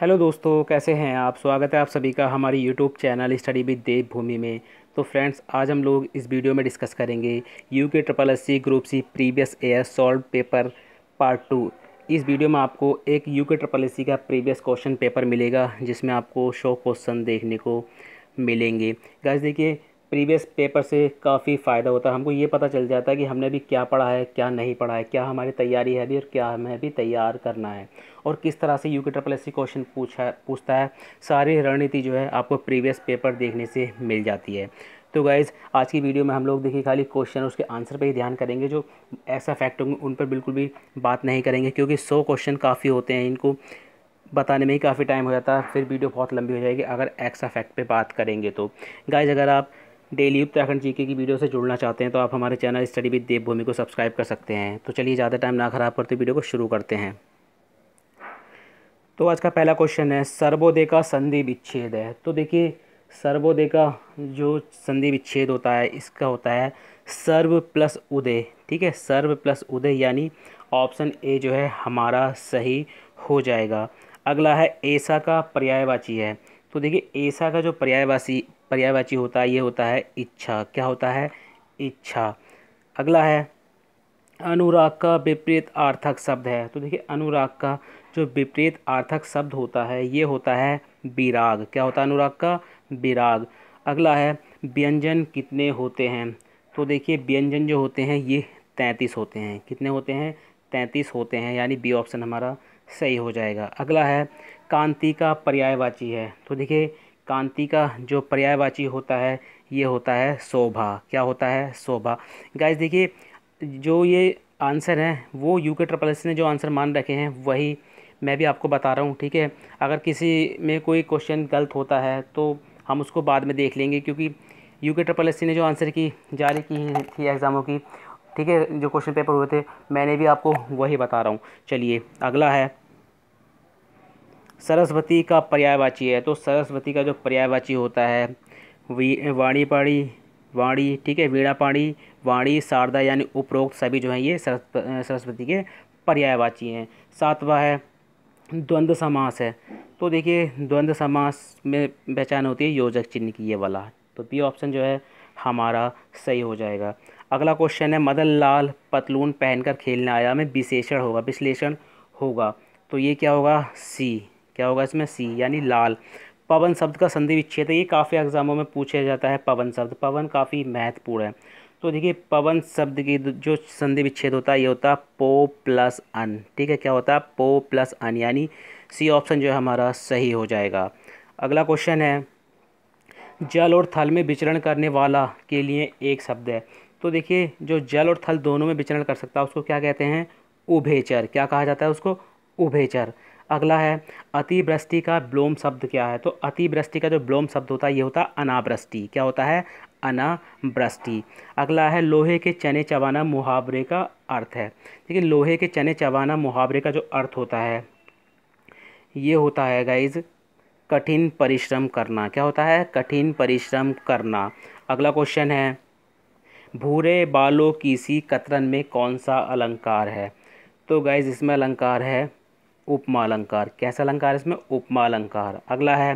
hello दोस्तों कैसे हैं आप स्वागत है आप सभी का हमारी YouTube channel study with Devbhoomi में तो फ्रेंड्स आज हम लोग इस वीडियो में डिस्कस करेंगे U K triple S C group C previous year solve paper part two इस वीडियो में आपको एक यू के ट्रिपल एस सी का प्रीवियस क्वेश्चन पेपर मिलेगा जिसमें आपको शो क्वेश्चन देखने को मिलेंगे गैस देखिए प्रीवियस पेपर से काफ़ी फ़ायदा होता है हमको ये पता चल जाता है कि हमने भी क्या पढ़ा है क्या नहीं पढ़ा है क्या हमारी तैयारी है अभी और क्या हमें अभी तैयार करना है और किस तरह से you K triple S question पूछा पूछता है सारी रणनीति जो है आपको प्रीवियस पेपर देखने से मिल जाती है तो गाइज़ आज की वीडियो में हम लोग देखिए खाली क्वेश्चन उसके आंसर पर ही ध्यान करेंगे जो ऐसा फैक्ट होंगे उन पर बिल्कुल भी बात नहीं करेंगे क्योंकि सौ क्वेश्चन काफ़ी होते हैं इनको बताने में ही काफ़ी टाइम हो जाता है फिर वीडियो बहुत लंबी हो जाएगी अगर एक्सा फैक्ट पे बात करेंगे तो गाइज अगर आप डेली उत्तराखंड जीके की वीडियो से जुड़ना चाहते हैं तो आप हमारे चैनल स्टडी विद देवभूमि को सब्सक्राइब कर सकते हैं तो चलिए ज़्यादा टाइम ना ख़राब करते वीडियो को शुरू करते हैं तो आज का पहला क्वेश्चन है सर्वोदय का संधि विच्छेद है तो देखिए सर्वोदय का जो संधि विच्छेद होता है इसका होता है सर्व प्लस उदय ठीक है सर्व प्लस उदय यानी ऑप्शन ए जो है हमारा सही हो जाएगा अगला है ऐसा का पर्यायवाची है तो देखिए ऐसा का जो पर्यायवासी पर्यायवाची होता है ये होता है इच्छा क्या होता है इच्छा अगला है अनुराग का विपरीत आर्थक शब्द है तो देखिए अनुराग का जो विपरीत आर्थक शब्द होता है ये होता है विराग क्या होता है अनुराग का विराग अगला है व्यंजन कितने होते हैं तो देखिए व्यंजन जो होते हैं ये तैंतीस होते हैं कितने होते हैं तैंतीस होते हैं यानी बी ऑप्शन हमारा सही हो जाएगा अगला है कांति का पर्यायवाची है तो देखिए कांति का जो पर्यायवाची होता है ये होता है शोभा क्या होता है शोभा गाइस देखिए जो ये आंसर है वो यू के ट्रपल एस ने जो आंसर मान रखे हैं वही मैं भी आपको बता रहा हूँ ठीक है अगर किसी में कोई क्वेश्चन गलत होता है तो हम उसको बाद में देख लेंगे क्योंकि यू के ट्रपल एस ने जो आंसर की जारी की थी एग्ज़ामों की ठीक है जो क्वेश्चन पेपर हुए थे मैंने भी आपको वही बता रहा हूँ चलिए अगला है सरस्वती का पर्यायवाची है तो सरस्वती का जो पर्यायवाची होता है वाणी पाणी वाणी ठीक है वीणा पाणी वाणी शारदा यानी उपरोक्त सभी जो हैं ये सरस्वती के पर्यायवाची हैं सातवा है द्वंद्व समास है तो देखिए द्वंद्व समास में पहचान होती है योजक चिन्ह की ये वाला तो बी ऑप्शन जो है हमारा सही हो जाएगा अगला क्वेश्चन है मदन लाल पतलून पहनकर खेलने आया में विशेषण होगा विश्लेषण होगा तो ये क्या होगा सी क्या होगा इसमें सी यानी लाल पवन शब्द का संधि विच्छेद ये काफ़ी एग्जामों में पूछा जाता है पवन शब्द पवन काफ़ी महत्वपूर्ण है तो देखिए पवन शब्द की जो संधि विच्छेद होता है ये होता है पो प्लस अन ठीक है क्या होता है पो प्लस अन यानी सी ऑप्शन जो है हमारा सही हो जाएगा अगला क्वेश्चन है जल और थल में विचरण करने वाला के लिए एक शब्द है तो देखिए जो जल और थल दोनों में विचरण कर सकता है उसको क्या कहते हैं उभेचर क्या कहा जाता है उसको उभेचर अगला है अतिवृष्टि का ब्लोम शब्द क्या है तो अतिवृष्टि का जो ब्लोम शब्द होता है ये होता है अनावृष्टि क्या होता है अनावृष्टि अगला है लोहे के चने चबाना मुहावरे का अर्थ है ठीक है लोहे के चने चबाना मुहावरे का जो अर्थ होता है ये होता है गाइज कठिन परिश्रम करना क्या होता है कठिन परिश्रम करना अगला क्वेश्चन है भूरे बालों की सी कतरन में कौन सा अलंकार है तो गाइज इसमें अलंकार है उपमा अलंकार कैसा अलंकार इसमें उपमा अलंकार अगला है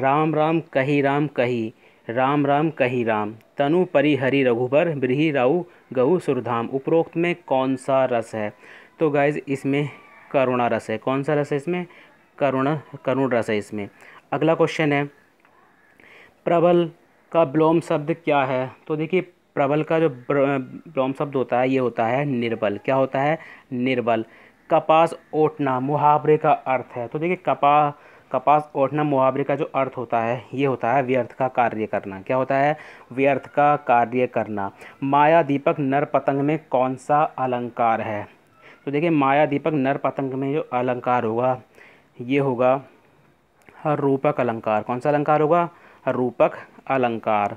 राम राम कही राम कही राम राम कही राम तनु परि हरि रघुबर ब्रीही राउ गऊ सुरधाम उपरोक्त में कौन सा रस है तो गाइज इसमें करुणा रस है कौन सा रस है इसमें करुणा करुण रस है इसमें अगला क्वेश्चन है प्रबल का ब्लोम शब्द क्या है तो देखिए प्रबल का जो ब्लोम शब्द होता है ये होता है निर्बल क्या होता है निर्बल कपास ओटना मुहावरे का अर्थ है तो देखिए कपा कपास ओटना मुहावरे का जो अर्थ होता है ये होता है व्यर्थ का कार्य करना क्या होता है व्यर्थ का कार्य करना माया दीपक नर पतंग में कौन सा अलंकार है तो देखिए माया दीपक नर पतंग में जो अलंकार होगा ये होगा रूपक अलंकार कौन सा अलंकार होगा रूपक अलंकार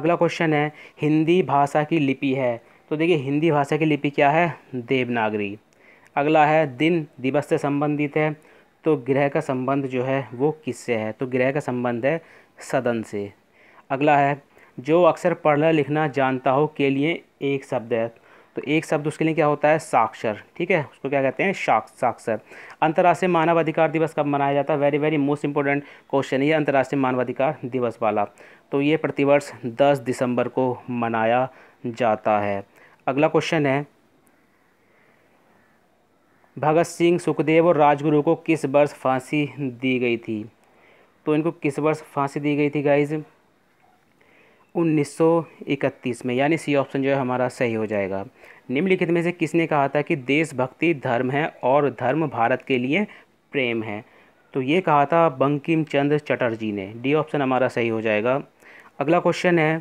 अगला क्वेश्चन है हिंदी भाषा की लिपि है तो देखिए हिंदी भाषा की लिपि क्या है देवनागरी अगला है दिन दिवस से संबंधित है तो ग्रह का संबंध जो है वो किससे है तो ग्रह का संबंध है सदन से अगला है जो अक्सर पढ़ना लिखना जानता हो के लिए एक शब्द है तो एक शब्द उसके लिए क्या होता है साक्षर ठीक है उसको क्या कहते हैं साक्षर अंतर्राष्ट्रीय मानव अधिकार दिवस कब मनाया जाता है very very most important question ये अंतर्राष्ट्रीय मानवाधिकार दिवस वाला तो ये प्रतिवर्ष दस दिसंबर को मनाया जाता है अगला क्वेश्चन है भगत सिंह सुखदेव और राजगुरु को किस वर्ष फांसी दी गई थी तो इनको किस वर्ष फांसी दी गई थी गाइज 1931 में यानी सी ऑप्शन जो है हमारा सही हो जाएगा निम्नलिखित में से किसने कहा था कि देशभक्ति धर्म है और धर्म भारत के लिए प्रेम है तो ये कहा था बंकिम चंद्र चटर्जी ने डी ऑप्शन हमारा सही हो जाएगा अगला क्वेश्चन है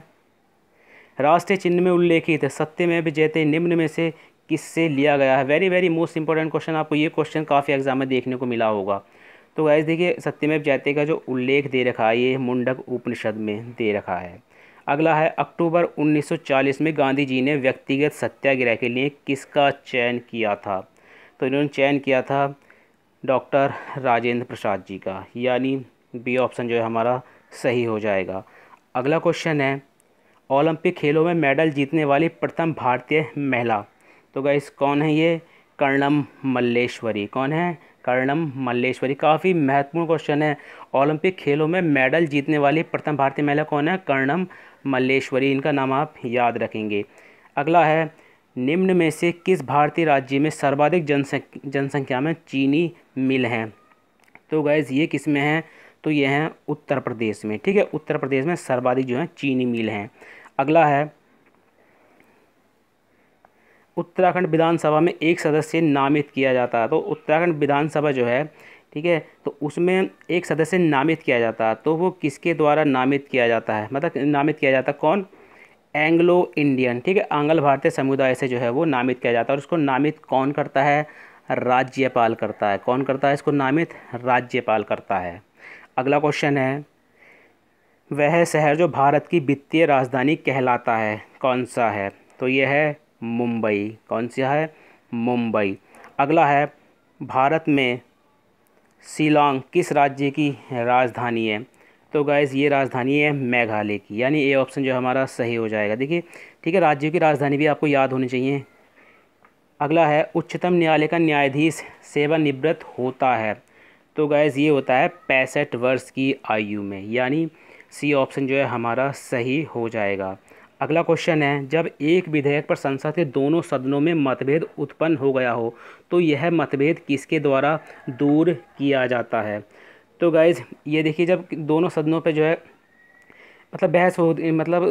राष्ट्रीय चिन्ह में उल्लेखित सत्य में विजयते निम्न में से किससे लिया गया है very very most important question आपको ये क्वेश्चन काफ़ी एग्जाम में देखने को मिला होगा तो वैसे देखिए सत्यमेव जयते का जो उल्लेख दे रखा है ये मुंडक उपनिषद में दे रखा है अगला है अक्टूबर 1940 में गांधी जी ने व्यक्तिगत सत्याग्रह के लिए किसका चयन किया था तो इन्होंने चयन किया था डॉक्टर राजेंद्र प्रसाद जी का यानी बी ऑप्शन जो है हमारा सही हो जाएगा अगला क्वेश्चन है ओलंपिक खेलों में मेडल जीतने वाली प्रथम भारतीय महिला तो गाइस कौन है ये कर्णम मल्लेश्वरी कौन है कर्णम मल्लेश्वरी काफ़ी महत्वपूर्ण क्वेश्चन है ओलंपिक खेलों में मेडल जीतने वाली प्रथम भारतीय महिला कौन है कर्णम मल्लेश्वरी इनका नाम आप याद रखेंगे अगला है निम्न में से किस भारतीय राज्य में सर्वाधिक जनसंख्या जनसंख्या में चीनी मिल हैं तो गैज़ ये किस में हैं तो ये हैं उत्तर प्रदेश में ठीक है उत्तर प्रदेश में सर्वाधिक जो है चीनी मिल हैं अगला है उत्तराखंड विधानसभा में एक सदस्य नामित किया जाता है तो उत्तराखंड विधानसभा जो है ठीक है तो उसमें एक सदस्य नामित किया जाता है तो वो किसके द्वारा नामित किया जाता है मतलब नामित किया जाता कौन एंग्लो इंडियन ठीक है आंगल भारतीय समुदाय से जो है वो नामित किया जाता है और उसको नामित कौन करता है राज्यपाल करता है कौन करता है इसको नामित राज्यपाल करता है अगला क्वेश्चन है वह शहर जो भारत की वित्तीय राजधानी कहलाता है कौन सा है तो यह है मुंबई कौन सा है मुंबई अगला है भारत में शिलोंग किस राज्य की राजधानी है तो गैज़ ये राजधानी है मेघालय की यानी ए ऑप्शन जो हमारा सही हो जाएगा देखिए ठीक है राज्यों की राजधानी भी आपको याद होनी चाहिए अगला है उच्चतम न्यायालय का न्यायाधीश सेवानिवृत्त होता है तो गैज़ ये होता है पैंसठ वर्ष की आयु में यानी सी ऑप्शन जो है हमारा सही हो जाएगा अगला क्वेश्चन है जब एक विधेयक पर संसद के दोनों सदनों में मतभेद उत्पन्न हो गया हो तो यह मतभेद किसके द्वारा दूर किया जाता है तो गाइज ये देखिए जब दोनों सदनों पर जो है मतलब बहस हो मतलब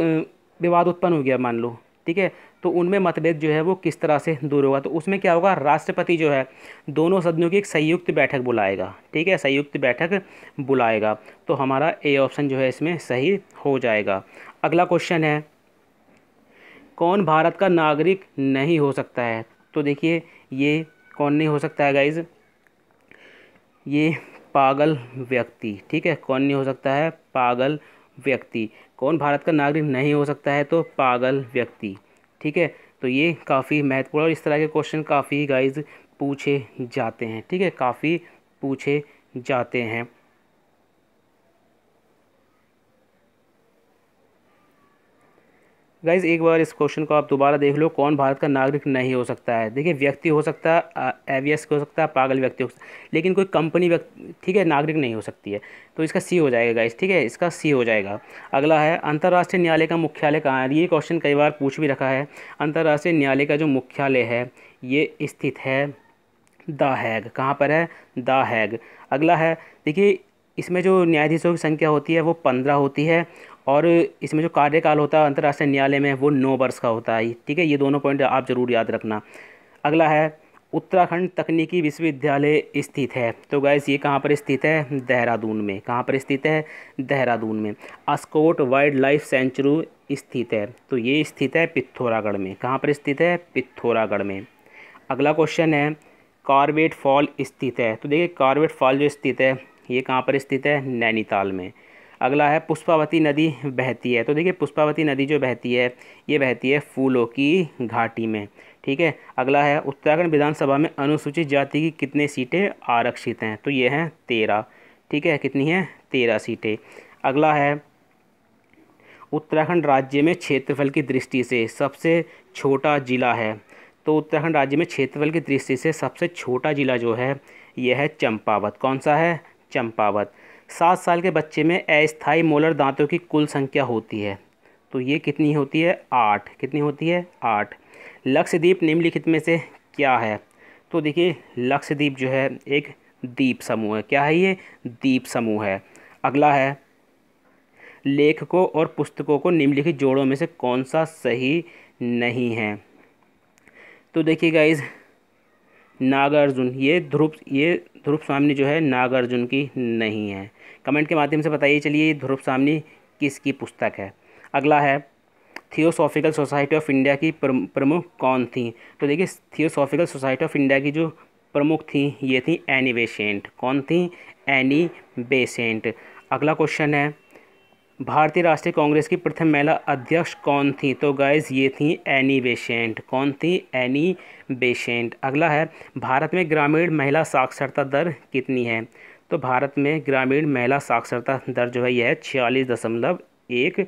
विवाद उत्पन्न हो गया मान लो ठीक है तो उनमें मतभेद जो है वो किस तरह से दूर होगा तो उसमें क्या होगा राष्ट्रपति जो है दोनों सदनों की एक संयुक्त बैठक बुलाएगा ठीक है संयुक्त बैठक बुलाएगा तो हमारा ए ऑप्शन जो है इसमें सही हो जाएगा अगला क्वेश्चन है कौन भारत का नागरिक नहीं हो सकता है तो देखिए ये कौन नहीं हो सकता है गाइज ये पागल व्यक्ति ठीक है कौन नहीं हो सकता है पागल व्यक्ति कौन भारत का नागरिक नहीं हो सकता है तो पागल व्यक्ति ठीक है तो ये काफ़ी महत्वपूर्ण और इस तरह के क्वेश्चन काफ़ी गाइज पूछे जाते हैं ठीक है काफ़ी पूछे जाते हैं गाइज एक बार इस क्वेश्चन को आप दोबारा देख लो कौन भारत का नागरिक नहीं हो सकता है देखिए व्यक्ति हो सकता है एवियस हो सकता है पागल व्यक्ति हो सकता है लेकिन कोई कंपनी व्यक्ति ठीक है नागरिक नहीं हो सकती है तो इसका सी हो जाएगा गाइज ठीक है इसका सी हो जाएगा अगला है अंतर्राष्ट्रीय न्यायालय का मुख्यालय कहाँ है ये क्वेश्चन कई बार पूछ भी रखा है अंतर्राष्ट्रीय न्यायालय का जो मुख्यालय है ये स्थित है द हैग कहाँ पर है द हैग अगला है देखिए इसमें जो न्यायाधीशों की संख्या होती है वो पंद्रह होती है और इसमें जो कार्यकाल होता है अंतर्राष्ट्रीय न्यायालय में वो नौ वर्ष का होता है ठीक है ये दोनों पॉइंट आप ज़रूर याद रखना अगला है उत्तराखंड तकनीकी विश्वविद्यालय स्थित है तो गैस ये कहाँ पर स्थित है देहरादून में कहाँ पर स्थित है देहरादून में अस्कोट वाइल्ड लाइफ सेंचुरी स्थित है तो ये स्थित है पिथौरागढ़ में कहाँ पर स्थित है पिथौरागढ़ में अगला क्वेश्चन है कार्बेट फॉल स्थित है तो देखिए कार्बेट फॉल जो स्थित है ये कहाँ पर स्थित है नैनीताल में अगला है पुष्पावती नदी बहती है तो देखिए पुष्पावती नदी जो बहती है ये बहती है फूलों की घाटी में ठीक है अगला है उत्तराखंड विधानसभा में अनुसूचित जाति की कितने सीटें आरक्षित हैं तो ये हैं तेरह ठीक है कितनी है तेरह सीटें अगला है उत्तराखंड राज्य में क्षेत्रफल की दृष्टि से सबसे छोटा ज़िला है तो उत्तराखंड राज्य में क्षेत्रफल की दृष्टि से सबसे छोटा ज़िला जो है यह है चंपावत कौन सा है चंपावत सात साल के बच्चे में अस्थायी मोलर दांतों की कुल संख्या होती है तो ये कितनी होती है आठ कितनी होती है आठ लक्षद्वीप निम्नलिखित में से क्या है तो देखिए लक्षद्वीप जो है एक द्वीप समूह है क्या है ये द्वीप समूह है अगला है लेखकों और पुस्तकों को निम्नलिखित जोड़ों में से कौन सा सही नहीं है तो देखिए गाइज नागार्जुन ये ध्रुव ये ध्रुव स्वामी जो है नागार्जुन की नहीं है कमेंट के माध्यम से बताइए चलिए ध्रुव स्वामी किसकी पुस्तक है अगला है थियोसॉफिकल सोसाइटी ऑफ इंडिया की प्रमुख कौन थी तो देखिए थियोसॉफिकल सोसाइटी ऑफ इंडिया की जो प्रमुख थी ये थी एनी बेसेंट कौन थी एनी बेसेंट अगला क्वेश्चन है भारतीय राष्ट्रीय कांग्रेस की प्रथम महिला अध्यक्ष कौन थी तो गाइज ये थी एनी बेशेंट कौन थी एनी बेशेंट अगला है भारत में ग्रामीण महिला साक्षरता दर कितनी है तो भारत में ग्रामीण महिला साक्षरता दर जो है यह है छियालीस दशमलव एक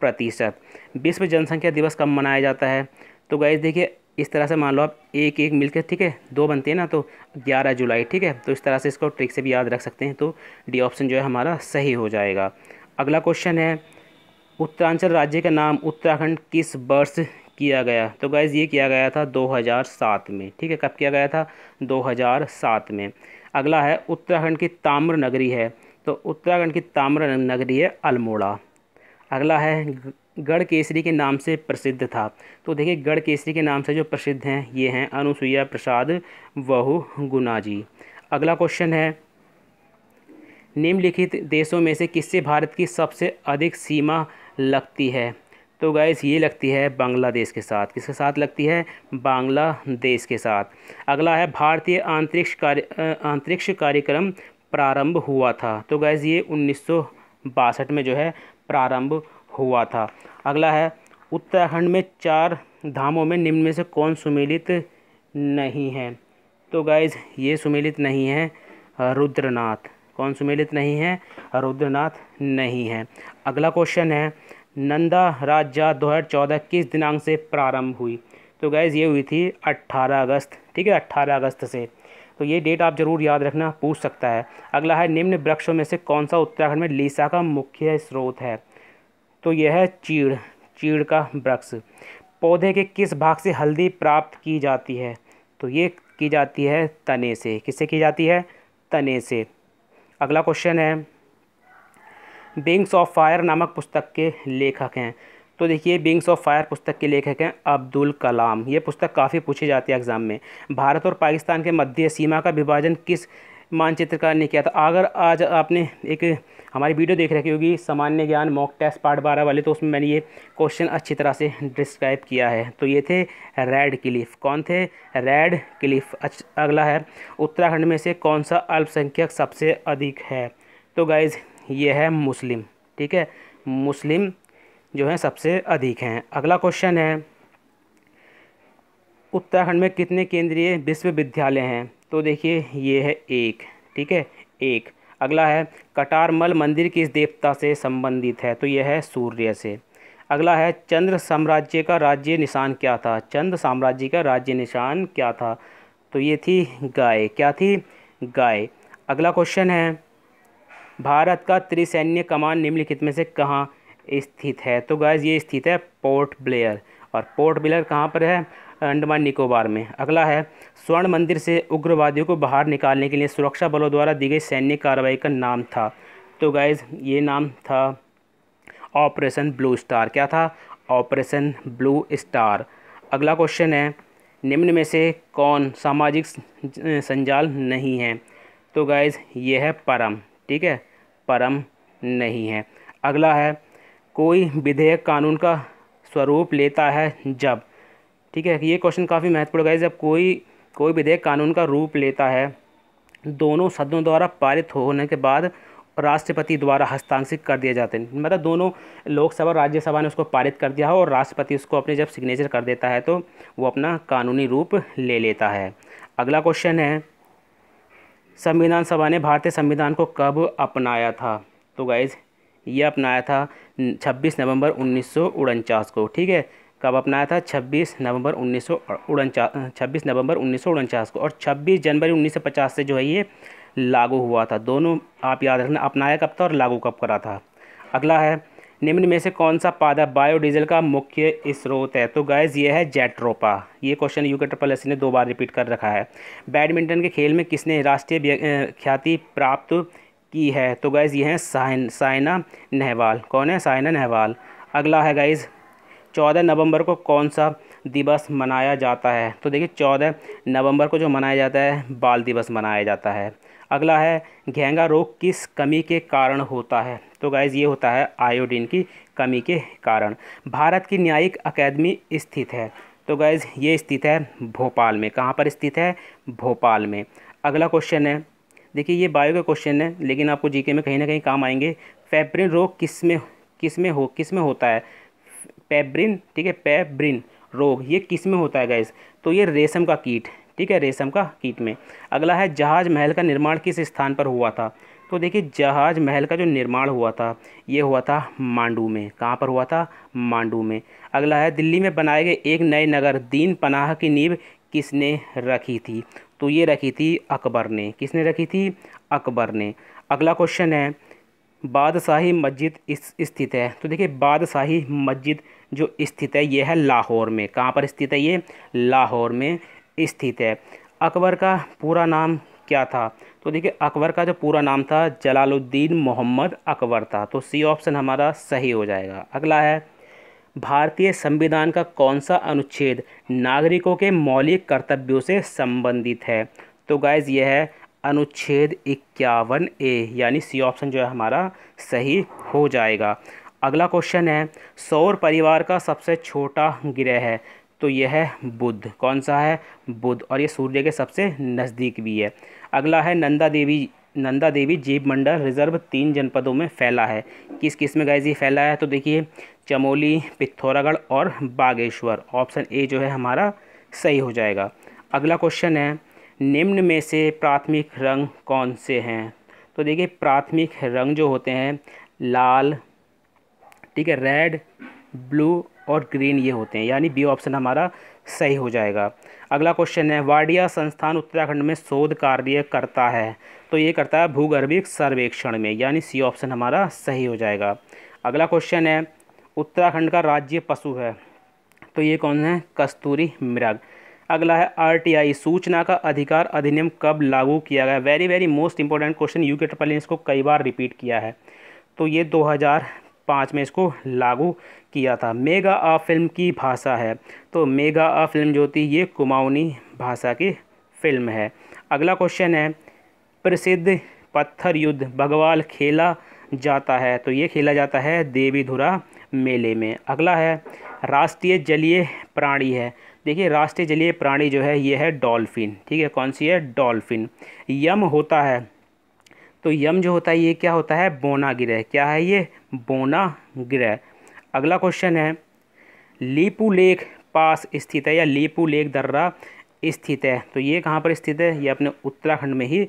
प्रतिशत विश्व जनसंख्या दिवस कब मनाया जाता है तो गाइज देखिए इस तरह से मान लो आप एक एक मिलकर ठीक है दो बनते हैं ना तो ग्यारह जुलाई ठीक है तो इस तरह से इसको ट्रिक से भी याद रख सकते हैं तो डी ऑप्शन जो है हमारा सही हो जाएगा अगला क्वेश्चन है उत्तरांचल राज्य का नाम उत्तराखंड किस वर्ष किया गया तो गैज़ ये किया गया था 2007 में ठीक है कब किया गया था 2007 में अगला है उत्तराखंड की ताम्र नगरी है तो उत्तराखंड की ताम्र नगरी है अल्मोड़ा अगला है गढ़ केसरी के नाम से प्रसिद्ध था तो देखिए गढ़ केसरी के नाम से जो प्रसिद्ध हैं ये हैं अनुसुईया प्रसाद गुना जी अगला क्वेश्चन है निम्नलिखित देशों में से किससे भारत की सबसे अधिक सीमा लगती है तो गैस ये लगती है बांग्लादेश के साथ किसके साथ लगती है बांग्लादेश के साथ अगला है भारतीय अंतरिक्ष कार्य अंतरिक्ष कार्यक्रम प्रारंभ हुआ था तो गैस ये उन्नीस में जो है प्रारंभ हुआ था अगला है उत्तराखंड में चार धामों में निम्न में से कौन सुमेलित नहीं है तो गाइज ये सुमेलित नहीं है रुद्रनाथ कौन सुमेलित नहीं है रुद्रनाथ नहीं है अगला क्वेश्चन है नंदा राजा दो हज़ार चौदह किस दिनांक से प्रारंभ हुई तो गैज़ ये हुई थी अट्ठारह अगस्त ठीक है अट्ठारह अगस्त से तो ये डेट आप ज़रूर याद रखना पूछ सकता है अगला है निम्न वृक्षों में से कौन सा उत्तराखंड में लीसा का मुख्य स्रोत है तो यह है चीड़ चीड़ का वृक्ष पौधे के किस भाग से हल्दी प्राप्त की जाती है तो ये की जाती है तने से किससे की जाती है तने से अगला क्वेश्चन है बिंग्स ऑफ फायर नामक पुस्तक के लेखक हैं तो देखिए बिंग्स ऑफ फायर पुस्तक के लेखक हैं अब्दुल कलाम ये पुस्तक काफ़ी पूछी जाती है एग्ज़ाम में भारत और पाकिस्तान के मध्य सीमा का विभाजन किस मानचित्रकार ने किया था अगर आज आपने एक हमारी वीडियो देख रखी होगी सामान्य ज्ञान मॉक टेस्ट पार्ट बारह वाले तो उसमें मैंने ये क्वेश्चन अच्छी तरह से डिस्क्राइब किया है तो ये थे रेड क्लिफ कौन थे रेड क्लिफ अगला है उत्तराखंड में से कौन सा अल्पसंख्यक सबसे अधिक है तो गाइज़ ये है मुस्लिम ठीक है मुस्लिम जो है सबसे अधिक हैं अगला क्वेश्चन है उत्तराखंड में कितने केंद्रीय विश्वविद्यालय हैं तो देखिए ये है एक ठीक है एक अगला है कटारमल मंदिर किस देवता से संबंधित है तो यह है सूर्य से अगला है चंद्र साम्राज्य का राज्य निशान क्या था चंद्र साम्राज्य का राज्य निशान क्या था तो ये थी गाय क्या थी गाय अगला क्वेश्चन है भारत का त्रिसैन्य कमान निम्नलिखित में से कहाँ स्थित है तो गाय ये स्थित है पोर्ट ब्लेयर और पोर्ट ब्लेयर कहाँ पर है अंडमान निकोबार में अगला है स्वर्ण मंदिर से उग्रवादियों को बाहर निकालने के लिए सुरक्षा बलों द्वारा दी गई सैन्य कार्रवाई का नाम था तो गाइज ये नाम था ऑपरेशन ब्लू स्टार क्या था ऑपरेशन ब्लू स्टार अगला क्वेश्चन है निम्न में से कौन सामाजिक संजाल नहीं है तो गाइज ये है परम ठीक है परम नहीं है अगला है कोई विधेयक कानून का स्वरूप लेता है जब ठीक है ये क्वेश्चन काफ़ी महत्वपूर्ण गाइज जब कोई कोई विधेयक कानून का रूप लेता है दोनों सदनों द्वारा पारित होने के बाद राष्ट्रपति द्वारा हस्तांतरित कर दिए जाते हैं मतलब दोनों लोकसभा राज्यसभा ने उसको पारित कर दिया हो और राष्ट्रपति उसको अपने जब सिग्नेचर कर देता है तो वो अपना कानूनी रूप ले लेता है अगला क्वेश्चन है संविधान सभा ने भारतीय संविधान को कब अपनाया था तो गाइज़ ये अपनाया था 26 नवंबर उन्नीस को ठीक है कब अपनाया था 26 नवंबर उन्नीस सौ छब्बीस नवंबर उन्नीस को और 26 जनवरी 1950 से जो है ये लागू हुआ था दोनों आप याद रखना अपनाया कब था और लागू कब करा था अगला है निम्न में से कौन सा पादा बायोडीजल का मुख्य स्रोत है तो गैज़ ये है जेट्रोपा ये question U K triple S ने दो बार रिपीट कर रखा है बैडमिंटन के खेल में किसने राष्ट्रीय ख्याति प्राप्त की है तो गैज़ ये हैं साइन साइना नेहवाल कौन है साइना नेहवाल अगला है गाइज़ चौदह नवंबर को कौन सा दिवस मनाया जाता है तो देखिए चौदह नवंबर को जो मनाया जाता है बाल दिवस मनाया जाता है अगला है घेंगा रोग किस कमी के कारण होता है तो गाइज ये होता है आयोडीन की कमी के कारण भारत की न्यायिक अकेदमी स्थित है तो गाइज ये स्थित है भोपाल में कहाँ पर स्थित है भोपाल में अगला क्वेश्चन है देखिए ये बायो का क्वेश्चन है लेकिन आपको जीके में कहीं ना कहीं काम आएंगे फेब्रिन रोग किस में किस में हो किस में होता है पेब्रिन ठीक है पेब्रिन रोग ये किस में होता है गैस तो ये रेशम का कीट ठीक है रेशम का कीट में अगला है जहाज महल का निर्माण किस स्थान पर हुआ था तो देखिए जहाज महल का जो निर्माण हुआ था ये हुआ था मांडू में कहाँ पर हुआ था मांडू में अगला है दिल्ली में बनाए गए एक नए नगर दीन पनाह की नींव किसने रखी थी तो ये रखी थी अकबर ने किसने रखी थी अकबर ने अगला क्वेश्चन है बादशाही मस्जिद इस स्थित है तो देखिए बादशाही मस्जिद जो स्थित है ये है लाहौर में कहाँ पर स्थित है ये लाहौर में स्थित है अकबर का पूरा नाम क्या था तो देखिए अकबर का जो पूरा नाम था जलालुद्दीन मोहम्मद अकबर था तो सी ऑप्शन हमारा सही हो जाएगा अगला है भारतीय संविधान का कौन सा अनुच्छेद नागरिकों के मौलिक कर्तव्यों से संबंधित है तो गाइज यह है अनुच्छेद इक्यावन ए यानी सी ऑप्शन जो है हमारा सही हो जाएगा अगला क्वेश्चन है सौर परिवार का सबसे छोटा ग्रह है तो यह है बुध कौन सा है बुध और ये सूर्य के सबसे नज़दीक भी है अगला है नंदा देवी नंदा देवी जीव मंडल रिजर्व तीन जनपदों में फैला है किस किस में गाइज जी फैला है तो देखिए चमोली पिथौरागढ़ और बागेश्वर ऑप्शन ए जो है हमारा सही हो जाएगा अगला क्वेश्चन है निम्न में से प्राथमिक रंग कौन से हैं तो देखिए प्राथमिक रंग जो होते हैं लाल ठीक है रेड ब्लू और ग्रीन ये होते हैं यानी बी ऑप्शन हमारा सही हो जाएगा अगला क्वेश्चन है वाडिया संस्थान उत्तराखंड में शोध कार्य करता है तो ये करता है भूगर्भिक सर्वेक्षण में यानी सी ऑप्शन हमारा सही हो जाएगा अगला क्वेश्चन है उत्तराखंड का राज्य पशु है तो ये कौन है कस्तूरी मृग अगला है आरटीआई सूचना का अधिकार अधिनियम कब लागू किया गया very very most important question U K triple ने इसको कई बार रिपीट किया है तो ये पाँच में इसको लागू किया था मेगा आ फिल्म की भाषा है तो मेगा आ फिल्म जो थी ये कुमाऊनी भाषा की फिल्म है अगला क्वेश्चन है प्रसिद्ध पत्थर युद्ध भगवाल खेला जाता है तो ये खेला जाता है देवीधुरा मेले में अगला है राष्ट्रीय जलीय प्राणी है देखिए राष्ट्रीय जलीय प्राणी जो है ये है डॉल्फिन ठीक है कौन सी है डॉल्फिन यम होता है तो यम जो होता है ये क्या होता है बोना ग्रह क्या है ये बोना ग्रह अगला क्वेश्चन है लीपू लेक पास स्थित है या लीपू लेक दर्रा स्थित है तो ये कहाँ पर स्थित है ये अपने उत्तराखंड में ही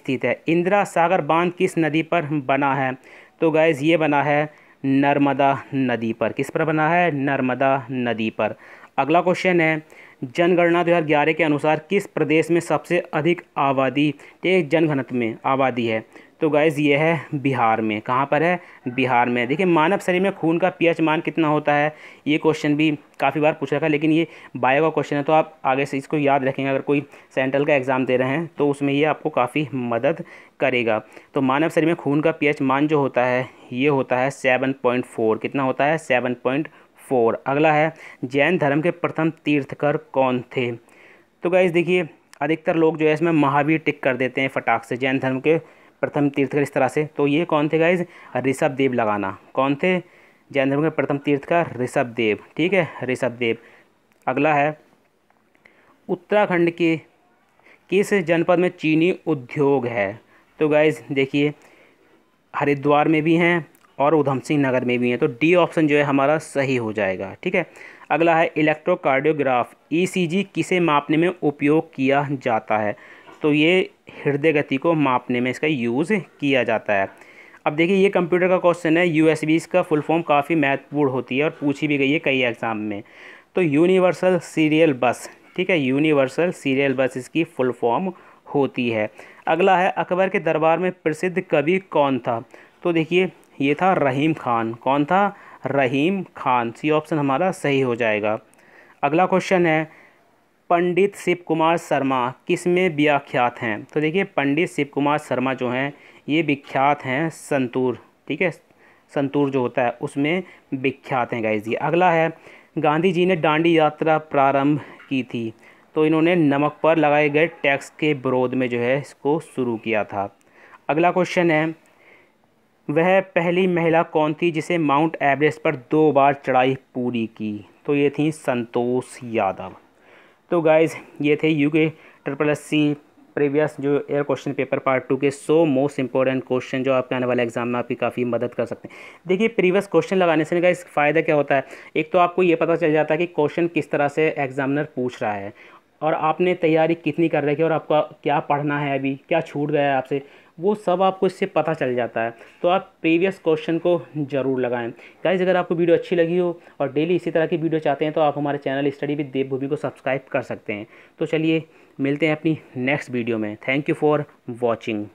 स्थित है इंदिरा सागर बांध किस नदी पर बना है तो गैज़ ये बना है नर्मदा नदी पर किस पर बना है नर्मदा नदी पर अगला क्वेश्चन है जनगणना 2011 के अनुसार किस प्रदेश में सबसे अधिक आबादी जनघनत्व में आबादी है तो गैज़ ये है बिहार में कहाँ पर है बिहार में देखिए मानव शरीर में खून का पीएच मान कितना होता है ये क्वेश्चन भी काफ़ी बार पूछ रखा है लेकिन ये बायो का क्वेश्चन है तो आप आगे से इसको याद रखेंगे अगर कोई सेंट्रल का एग्ज़ाम दे रहे हैं तो उसमें ये आपको काफ़ी मदद करेगा तो मानव शरीर में खून का पीएच मान जो होता है ये होता है सेवन पॉइंट फोर कितना होता है सेवन पॉइंट फोर अगला है जैन धर्म के प्रथम तीर्थकर कौन थे तो गाइज देखिए अधिकतर लोग जो है इसमें महावीर टिक कर देते हैं फटाक से जैन धर्म के प्रथम तीर्थकर इस तरह से तो ये कौन थे गाइज ऋषभ देव लगाना कौन थे जैन धर्म के प्रथम तीर्थकर ऋषभ देव ठीक है ऋषभ देव अगला है उत्तराखंड के किस जनपद में चीनी उद्योग है तो गाइज देखिए हरिद्वार में भी हैं और उधम सिंह नगर में भी हैं तो डी ऑप्शन जो है हमारा सही हो जाएगा ठीक है अगला है इलेक्ट्रोकार्डियोग्राफ ईसीजी e किसे मापने में उपयोग किया जाता है तो ये हृदय गति को मापने में इसका यूज़ किया जाता है अब देखिए ये कंप्यूटर का क्वेश्चन है यू इसका फुल फॉर्म काफ़ी महत्वपूर्ण होती है और पूछी भी गई है कई एग्ज़ाम में तो यूनिवर्सल सीरियल बस ठीक है यूनिवर्सल सीरियल बस इसकी फुल फॉर्म होती है अगला है अकबर के दरबार में प्रसिद्ध कवि कौन था तो देखिए ये था रहीम खान कौन था रहीम खान सी ऑप्शन हमारा सही हो जाएगा अगला क्वेश्चन है पंडित शिव कुमार शर्मा किस में व्याख्यात हैं तो देखिए पंडित शिव कुमार शर्मा जो हैं ये विख्यात हैं संतूर ठीक है संतूर जो होता है उसमें विख्यात हैं गाइजी अगला है गांधी जी ने डांडी यात्रा प्रारंभ की थी तो इन्होंने नमक पर लगाए गए टैक्स के विरोध में जो है इसको शुरू किया था अगला क्वेश्चन है वह पहली महिला कौन थी जिसे माउंट एवरेस्ट पर दो बार चढ़ाई पूरी की तो ये थी संतोष यादव तो गाइज ये थे U K triple S C previous जो year question paper part two के सो मोस्ट इंपॉर्टेंट क्वेश्चन जो आपके आने वाले एग्जाम में आपकी काफ़ी मदद कर सकते हैं देखिए प्रीवियस क्वेश्चन लगाने से इस फ़ायदा क्या होता है एक तो आपको ये पता चल जाता है कि क्वेश्चन किस तरह से एग्जामिनर पूछ रहा है और आपने तैयारी कितनी कर रखी है और आपका क्या पढ़ना है अभी क्या छूट गया है आपसे वो सब आपको इससे पता चल जाता है तो आप प्रीवियस क्वेश्चन को ज़रूर लगाएं गाइज अगर आपको वीडियो अच्छी लगी हो और डेली इसी तरह की वीडियो चाहते हैं तो आप हमारे चैनल स्टडी विद देवभूमि को सब्सक्राइब कर सकते हैं तो चलिए मिलते हैं अपनी नेक्स्ट वीडियो में थैंक यू फॉर वॉचिंग